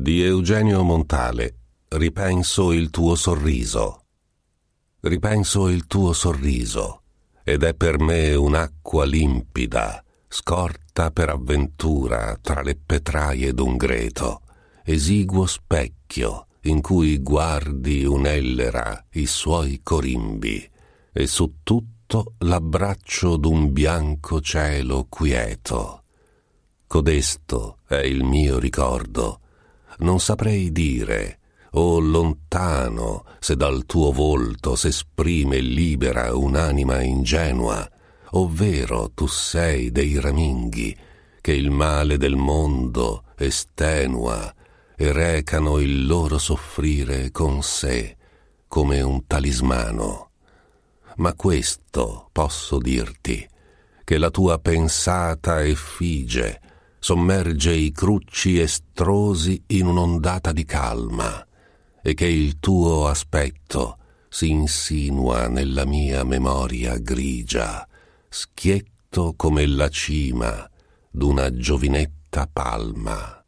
Di Eugenio Montale Ripenso il tuo sorriso. Ripenso il tuo sorriso ed è per me un'acqua limpida, scorta per avventura tra le petraie d'un greto, esiguo specchio in cui guardi un'ellera i suoi corimbi e su tutto l'abbraccio d'un bianco cielo quieto. Codesto è il mio ricordo non saprei dire, o oh, lontano se dal tuo volto s'esprime libera un'anima ingenua, ovvero tu sei dei raminghi che il male del mondo estenua e recano il loro soffrire con sé come un talismano. Ma questo posso dirti, che la tua pensata effige, sommerge i crucci estrosi in un'ondata di calma e che il tuo aspetto si insinua nella mia memoria grigia, schietto come la cima d'una giovinetta palma.